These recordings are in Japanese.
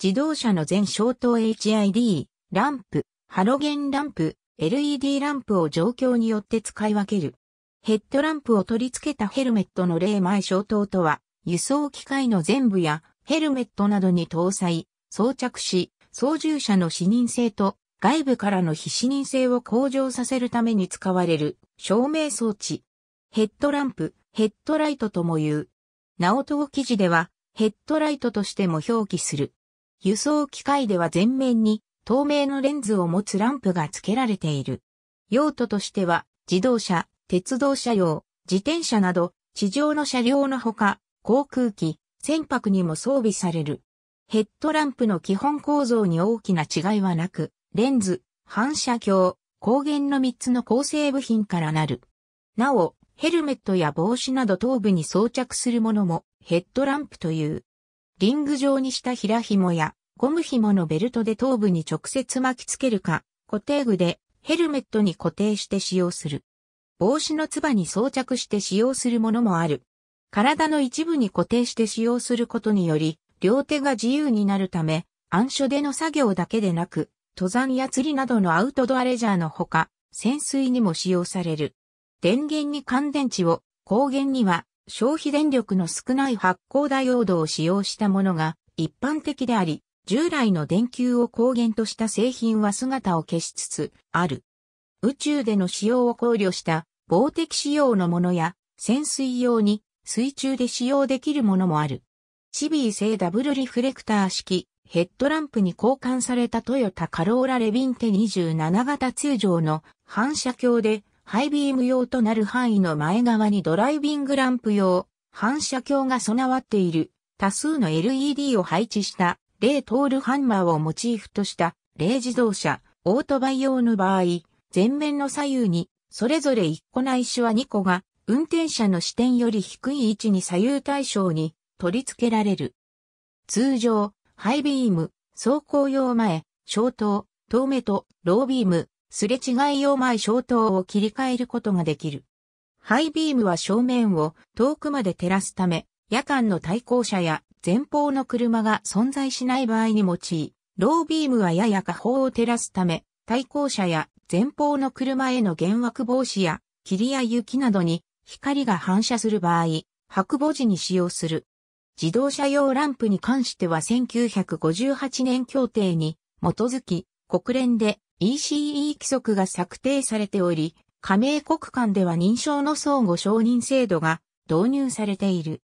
自動車の全消灯 HID、ランプ、ハロゲンランプ、LED ランプを状況によって使い分ける。ヘッドランプを取り付けたヘルメットの例前消灯とは、輸送機械の全部やヘルメットなどに搭載、装着し、操縦者の視認性と外部からの非視認性を向上させるために使われる照明装置。ヘッドランプ、ヘッドライトとも言う。ナオト語記事ではヘッドライトとしても表記する。輸送機械では前面に透明のレンズを持つランプが付けられている。用途としては自動車、鉄道車用、自転車など地上の車両のほか航空機、船舶にも装備される。ヘッドランプの基本構造に大きな違いはなく、レンズ、反射鏡、光源の3つの構成部品からなる。なお、ヘルメットや帽子など頭部に装着するものもヘッドランプという。リング状にした平紐やゴム紐のベルトで頭部に直接巻きつけるか、固定具でヘルメットに固定して使用する。帽子のつばに装着して使用するものもある。体の一部に固定して使用することにより、両手が自由になるため、暗所での作業だけでなく、登山や釣りなどのアウトドアレジャーのほか、潜水にも使用される。電源に乾電池を、光源には消費電力の少ない発光ダイオードを使用したものが一般的であり、従来の電球を光源とした製品は姿を消しつつある。宇宙での使用を考慮した防滴仕様のものや潜水用に水中で使用できるものもある。シビー製ダブルリフレクター式ヘッドランプに交換されたトヨタカローラレビンテ27型通常の反射鏡でハイビーム用となる範囲の前側にドライビングランプ用、反射鏡が備わっている多数の LED を配置したレイトールハンマーをモチーフとしたレ自動車、オートバイ用の場合、前面の左右にそれぞれ1個ないしは2個が運転者の視点より低い位置に左右対称に取り付けられる。通常、ハイビーム、走行用前、消灯、遠目とロービーム、すれ違い用前消灯を切り替えることができる。ハイビームは正面を遠くまで照らすため、夜間の対向車や前方の車が存在しない場合に用い、ロービームはやや下方を照らすため、対向車や前方の車への幻惑防止や霧や雪などに光が反射する場合、白母時に使用する。自動車用ランプに関しては1958年協定に基づき国連で ECE 規則が策定されており、加盟国間では認証の相互承認制度が導入されている。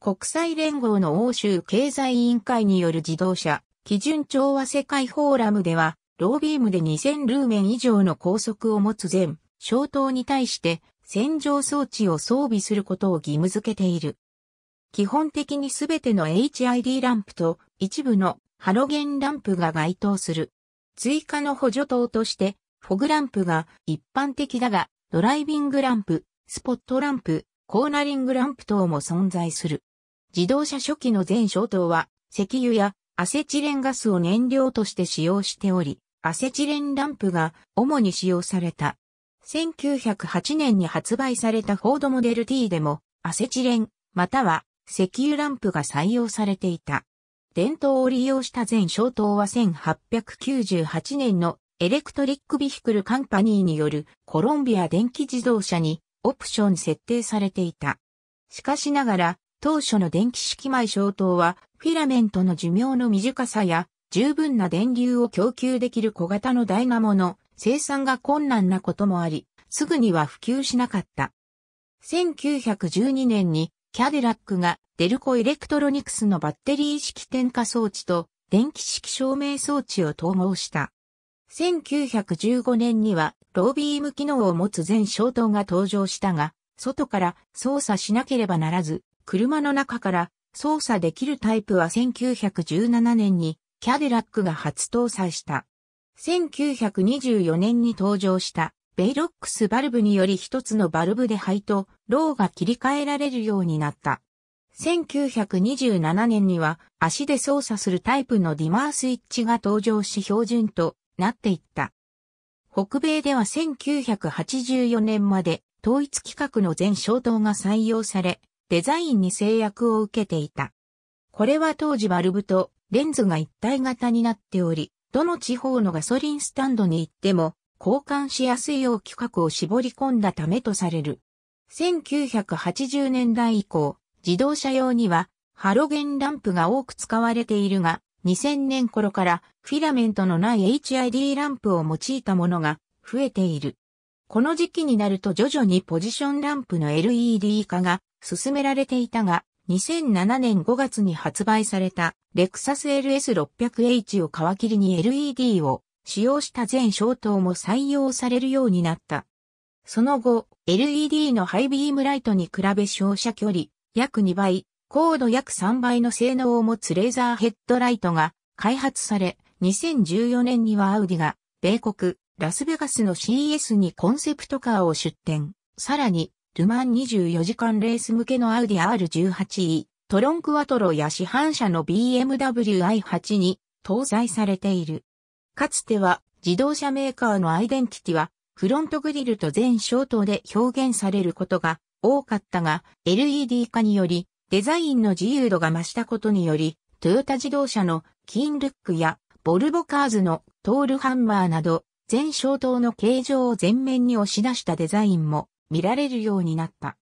国際連合の欧州経済委員会による自動車基準調和世界フォーラムでは、ロービームで2000ルーメン以上の高速を持つ全消灯に対して洗浄装置を装備することを義務付けている。基本的にすべての HID ランプと一部のハロゲンランプが該当する。追加の補助灯として、フォグランプが一般的だが、ドライビングランプ、スポットランプ、コーナリングランプ等も存在する。自動車初期の全消灯は、石油やアセチレンガスを燃料として使用しており、アセチレンランプが主に使用された。1908年に発売されたフォードモデル T でも、アセチレン、または石油ランプが採用されていた。伝統を利用した全消灯は1898年のエレクトリックビヒクルカンパニーによるコロンビア電気自動車にオプション設定されていた。しかしながら当初の電気式米消灯はフィラメントの寿命の短さや十分な電流を供給できる小型のダイナモの生産が困難なこともあり、すぐには普及しなかった。1912年にキャデラックがデルコエレクトロニクスのバッテリー式点火装置と電気式照明装置を統合した。1915年にはロービーム機能を持つ全消灯が登場したが、外から操作しなければならず、車の中から操作できるタイプは1917年にキャデラックが初搭載した。1924年に登場したベイロックスバルブにより一つのバルブで灰とローが切り替えられるようになった。1927年には足で操作するタイプのディマースイッチが登場し標準となっていった。北米では1984年まで統一規格の全消灯が採用され、デザインに制約を受けていた。これは当時バルブとレンズが一体型になっており、どの地方のガソリンスタンドに行っても交換しやすいよう規格を絞り込んだためとされる。1980年代以降、自動車用にはハロゲンランプが多く使われているが、2000年頃からフィラメントのない HID ランプを用いたものが増えている。この時期になると徐々にポジションランプの LED 化が進められていたが、2007年5月に発売されたレクサス LS600H を皮切りに LED を使用した全消灯も採用されるようになった。その後、LED のハイビームライトに比べ照射距離、約2倍、高度約3倍の性能を持つレーザーヘッドライトが開発され、2014年にはアウディが、米国、ラスベガスの CS にコンセプトカーを出展。さらに、ルマン24時間レース向けのアウディ R18E、トロンクワトロや市販車の BMW i8 に搭載されている。かつては、自動車メーカーのアイデンティティは、フロントグリルと全消灯で表現されることが多かったが、LED 化により、デザインの自由度が増したことにより、トヨタ自動車のキーンルックや、ボルボカーズのトールハンマーなど、全小灯の形状を前面に押し出したデザインも見られるようになった。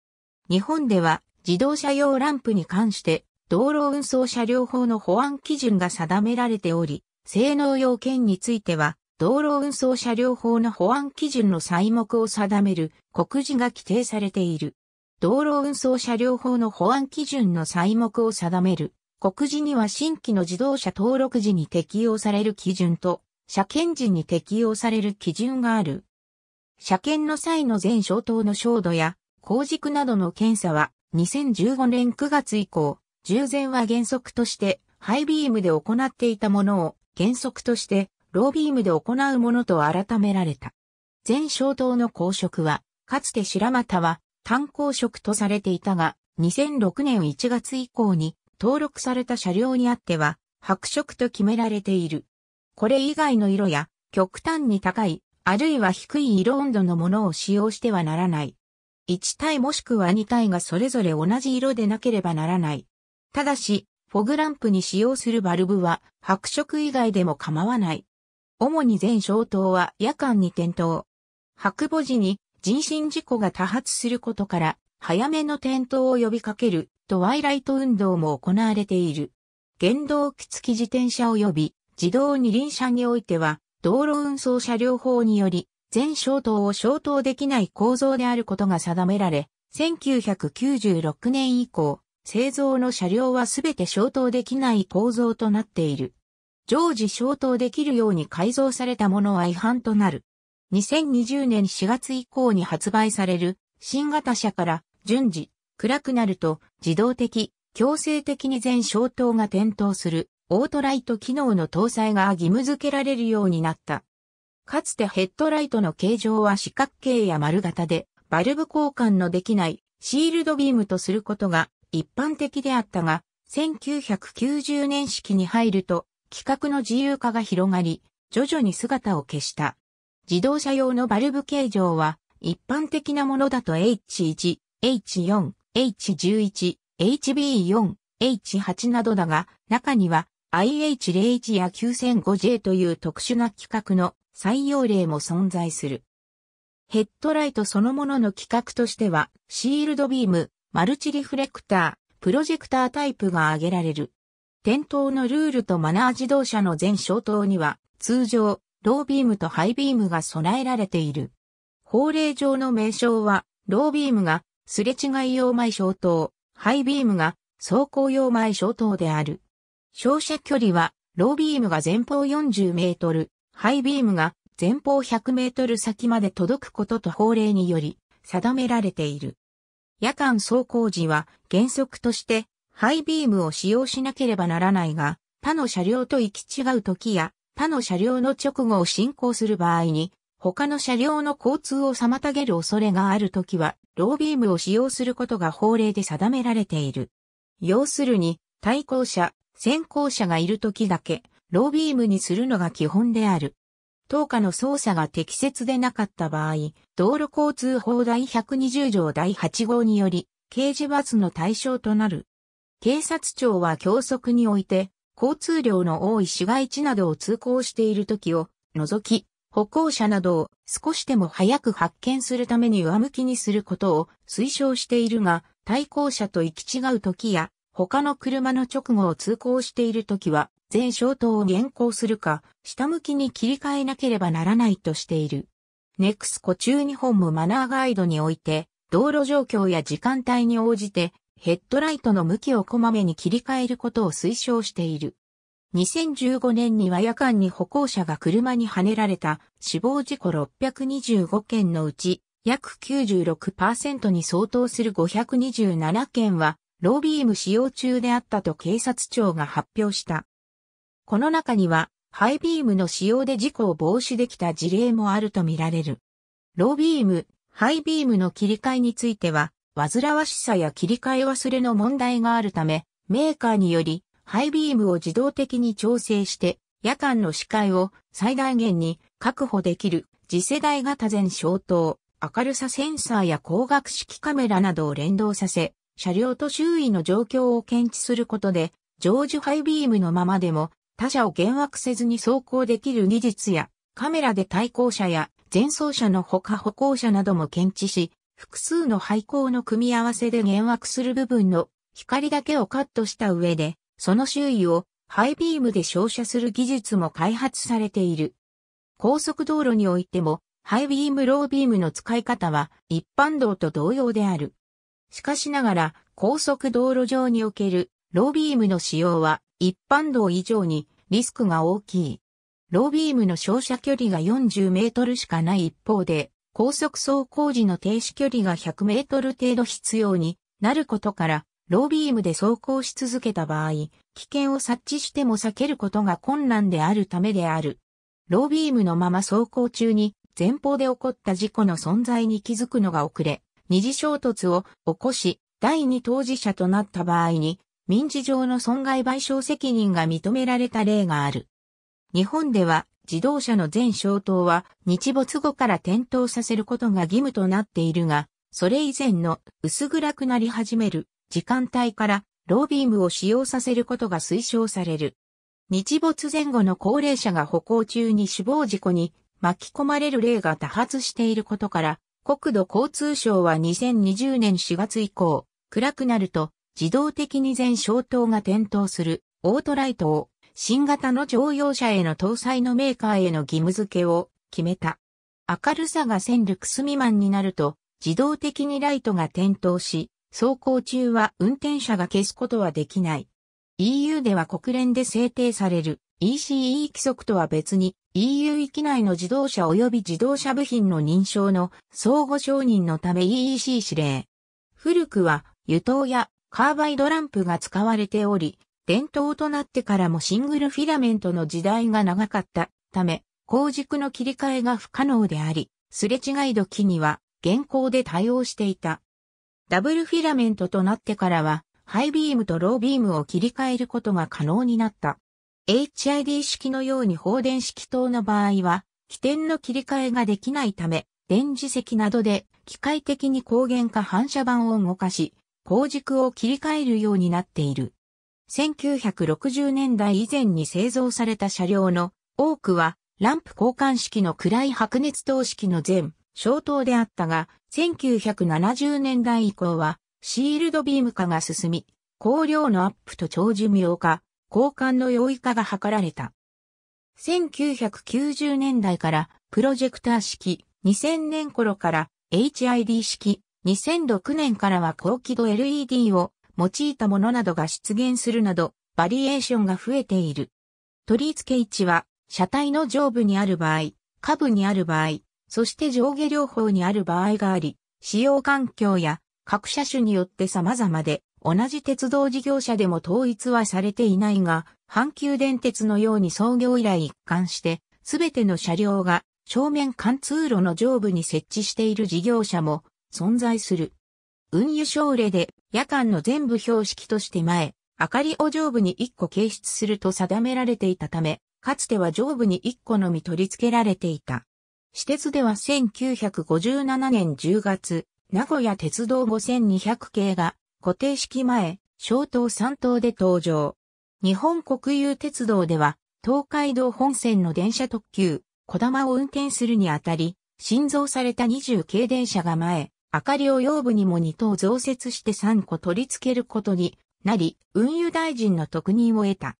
日本では自動車用ランプに関して道路運送車両法の保安基準が定められており、性能要件については道路運送車両法の保安基準の細目を定める告示が規定されている。道路運送車両法の保安基準の細目を定める。告示には新規の自動車登録時に適用される基準と、車検時に適用される基準がある。車検の際の全消灯の照度や、工軸などの検査は、2015年9月以降、従前は原則として、ハイビームで行っていたものを、原則として、ロービームで行うものと改められた。全消灯の公職は、かつて白股は、炭鉱色とされていたが、2006年1月以降に登録された車両にあっては白色と決められている。これ以外の色や極端に高い、あるいは低い色温度のものを使用してはならない。1体もしくは2体がそれぞれ同じ色でなければならない。ただし、フォグランプに使用するバルブは白色以外でも構わない。主に全消灯は夜間に点灯。白母時に人身事故が多発することから、早めの転倒を呼びかける、トワイライト運動も行われている。原動機付き自転車及び自動二輪車においては、道路運送車両法により、全消灯を消灯できない構造であることが定められ、1996年以降、製造の車両はすべて消灯できない構造となっている。常時消灯できるように改造されたものは違反となる。2020年4月以降に発売される新型車から順次暗くなると自動的、強制的に全消灯が点灯するオートライト機能の搭載が義務付けられるようになった。かつてヘッドライトの形状は四角形や丸型でバルブ交換のできないシールドビームとすることが一般的であったが、1990年式に入ると規格の自由化が広がり、徐々に姿を消した。自動車用のバルブ形状は、一般的なものだと H1、H4、H11、HB4、H8 などだが、中には IH01 や 9005J という特殊な規格の採用例も存在する。ヘッドライトそのものの規格としては、シールドビーム、マルチリフレクター、プロジェクタータイプが挙げられる。店頭のルールとマナー自動車の全消灯には、通常、ロービームとハイビームが備えられている。法令上の名称は、ロービームがすれ違い用前消灯、ハイビームが走行用前消灯である。照射距離は、ロービームが前方40メートル、ハイビームが前方100メートル先まで届くことと法令により定められている。夜間走行時は原則としてハイビームを使用しなければならないが、他の車両と行き違う時や他の車両の直後を進行する場合に、他の車両の交通を妨げる恐れがあるときは、ロービームを使用することが法令で定められている。要するに、対向車、先行車がいるときだけ、ロービームにするのが基本である。当下の操作が適切でなかった場合、道路交通法第120条第8号により、刑事罰の対象となる。警察庁は教則において、交通量の多い市街地などを通行している時を除き、歩行者などを少しでも早く発見するために上向きにすることを推奨しているが、対向車と行き違う時や、他の車の直後を通行している時は、全消灯を現行するか、下向きに切り替えなければならないとしている。ネクスコ中日本もマナーガイドにおいて、道路状況や時間帯に応じてヘッドライトの向きをこまめに切り替えることを推奨している。2015年には夜間に歩行者が車にはねられた死亡事故625件のうち約96%に相当する527件はロービーム使用中であったと警察庁が発表した。この中にはハイビームの使用で事故を防止できた事例もあるとみられる。ロービーム、ハイビームの切り替えについては、煩わしさや切り替え忘れの問題があるため、メーカーにより、ハイビームを自動的に調整して、夜間の視界を最大限に確保できる次世代型全消灯、明るさセンサーや光学式カメラなどを連動させ、車両と周囲の状況を検知することで、常時ハイビームのままでも他者を幻惑せずに走行できる技術や、カメラで対向車や前走車の他歩行者なども検知し、複数の廃光の組み合わせで減惑する部分の光だけをカットした上で、その周囲をハイビームで照射する技術も開発されている。高速道路においても、ハイビームロービームの使い方は一般道と同様である。しかしながら、高速道路上におけるロービームの使用は一般道以上にリスクが大きい。ロービームの照射距離が40メートルしかない一方で、高速走行時の停止距離が100メートル程度必要になることから、ロービームで走行し続けた場合、危険を察知しても避けることが困難であるためである。ロービームのまま走行中に前方で起こった事故の存在に気づくのが遅れ、二次衝突を起こし、第二当事者となった場合に、民事上の損害賠償責任が認められた例がある。日本では、自動車の全消灯は日没後から点灯させることが義務となっているが、それ以前の薄暗くなり始める時間帯からロービームを使用させることが推奨される。日没前後の高齢者が歩行中に死亡事故に巻き込まれる例が多発していることから、国土交通省は2020年4月以降、暗くなると自動的に全消灯が点灯するオートライトを新型の乗用車への搭載のメーカーへの義務付けを決めた。明るさが1000ルクス未満になると、自動的にライトが点灯し、走行中は運転者が消すことはできない。EU では国連で制定される ECE 規則とは別に EU 域内の自動車及び自動車部品の認証の相互承認のため EEC 指令。古くは油灯やカーバイドランプが使われており、伝統となってからもシングルフィラメントの時代が長かったため、後軸の切り替えが不可能であり、すれ違い時には現行で対応していた。ダブルフィラメントとなってからは、ハイビームとロービームを切り替えることが可能になった。HID 式のように放電式等の場合は、起点の切り替えができないため、電磁石などで機械的に光源か反射板を動かし、光軸を切り替えるようになっている。1960年代以前に製造された車両の多くはランプ交換式の暗い白熱灯式の前、消灯であったが、1970年代以降はシールドビーム化が進み、光量のアップと長寿命化、交換の容易化が図られた。1990年代からプロジェクター式、2000年頃から HID 式、2006年からは高輝度 LED を用いたものなどが出現するなど、バリエーションが増えている。取り付け位置は、車体の上部にある場合、下部にある場合、そして上下両方にある場合があり、使用環境や各車種によって様々で、同じ鉄道事業者でも統一はされていないが、阪急電鉄のように創業以来一貫して、すべての車両が正面貫通路の上部に設置している事業者も存在する。運輸省令で夜間の全部標識として前、明かりを上部に1個掲出すると定められていたため、かつては上部に1個のみ取り付けられていた。私鉄では1957年10月、名古屋鉄道5200系が固定式前、小島3島で登場。日本国有鉄道では、東海道本線の電車特急、小玉を運転するにあたり、新造された20系電車が前、明かりを腰部にも2灯増設して3個取り付けることになり、運輸大臣の特任を得た。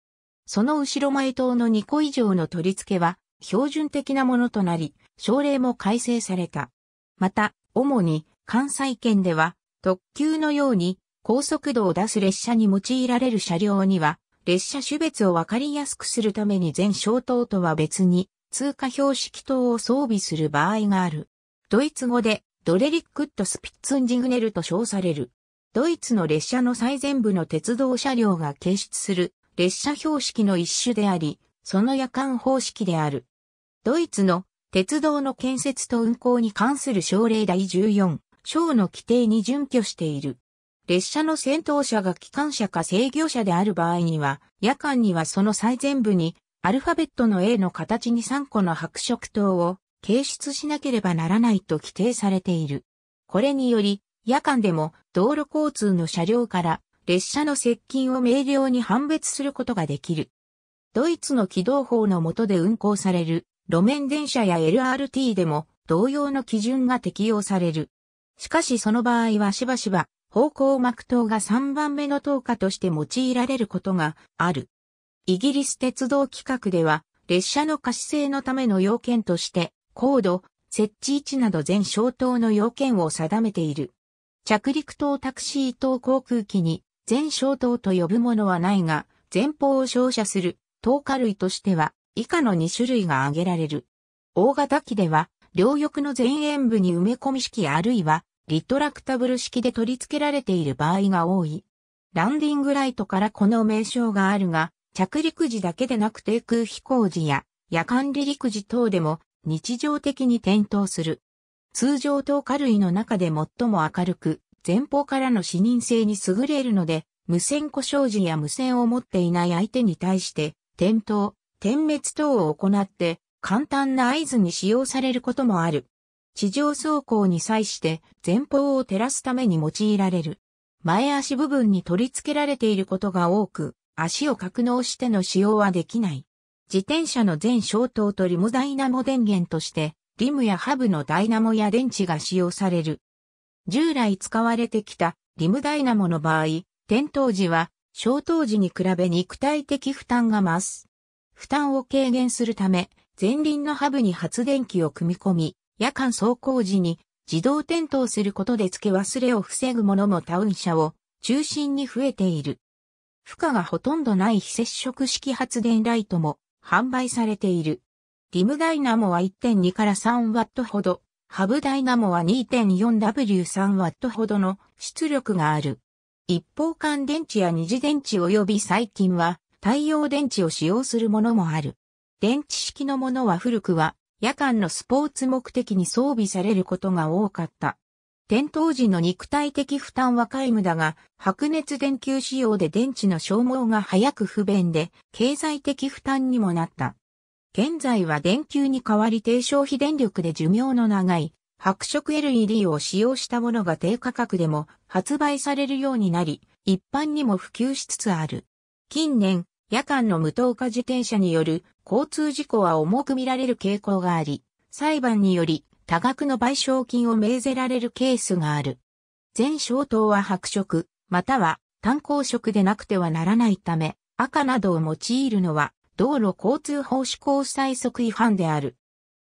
その後ろ前灯の2個以上の取り付けは標準的なものとなり、省令も改正された。また、主に関西圏では特急のように高速度を出す列車に用いられる車両には、列車種別をわかりやすくするために全小灯とは別に通過標識灯を装備する場合がある。ドイツ語でドレリックット・スピッツンジグネルと称される。ドイツの列車の最前部の鉄道車両が検出する列車標識の一種であり、その夜間方式である。ドイツの鉄道の建設と運行に関する省令第14章の規定に準拠している。列車の先頭車が機関車か制御車である場合には、夜間にはその最前部にアルファベットの A の形に3個の白色灯を掲出しなければならないと規定されている。これにより、夜間でも道路交通の車両から列車の接近を明瞭に判別することができる。ドイツの軌動法の下で運行される路面電車や LRT でも同様の基準が適用される。しかしその場合はしばしば方向幕灯が3番目の灯火として用いられることがある。イギリス鉄道規格では列車の可視性のための要件として高度、設置位置など全消灯の要件を定めている。着陸等タクシー等航空機に全消灯と呼ぶものはないが、前方を照射する灯火類としては以下の2種類が挙げられる。大型機では、両翼の前縁部に埋め込み式あるいは、リトラクタブル式で取り付けられている場合が多い。ランディングライトからこの名称があるが、着陸時だけでなく低空飛行時や夜間離陸時等でも日常的に点灯する。通常灯軽類の中で最も明るく、前方からの視認性に優れるので、無線故障時や無線を持っていない相手に対して、点灯、点滅等を行って、簡単な合図に使用されることもある。地上走行に際して前方を照らすために用いられる。前足部分に取り付けられていることが多く、足を格納しての使用はできない。自転車の全消灯とリムダイナモ電源として、リムやハブのダイナモや電池が使用される。従来使われてきたリムダイナモの場合、点灯時は消灯時に比べ肉体的負担が増す。負担を軽減するため、前輪のハブに発電機を組み込み、夜間走行時に自動点灯することで付け忘れを防ぐものもタウン車を中心に増えている。負荷がほとんどない非接触式発電ライトも販売されている。リムダイナモは1.2から3ワットほど、ハブダイナモは 2.4W3 ワットほどの出力がある。一方間電池や二次電池及び最近は太陽電池を使用するものもある。電池式のものは古くは夜間のスポーツ目的に装備されることが多かった。点灯時の肉体的負担は皆無だが、白熱電球仕様で電池の消耗が早く不便で、経済的負担にもなった。現在は電球に代わり低消費電力で寿命の長い白色 LED を使用したものが低価格でも発売されるようになり、一般にも普及しつつある。近年、夜間の無灯化自転車による交通事故は重く見られる傾向があり、裁判により多額の賠償金を命ぜられるケースがある。全消灯は白色、または単光色でなくてはならないため、赤などを用いるのは道路交通法施行最速違反である。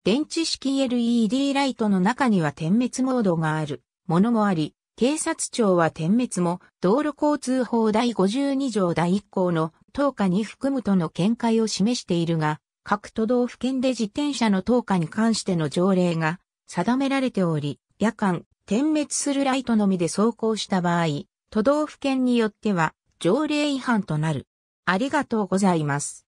電池式 LED ライトの中には点滅モードがあるものもあり、警察庁は点滅も道路交通法第52条第1項の等価に含むとの見解を示しているが、各都道府県で自転車の等価に関しての条例が定められており、夜間、点滅するライトのみで走行した場合、都道府県によっては条例違反となる。ありがとうございます。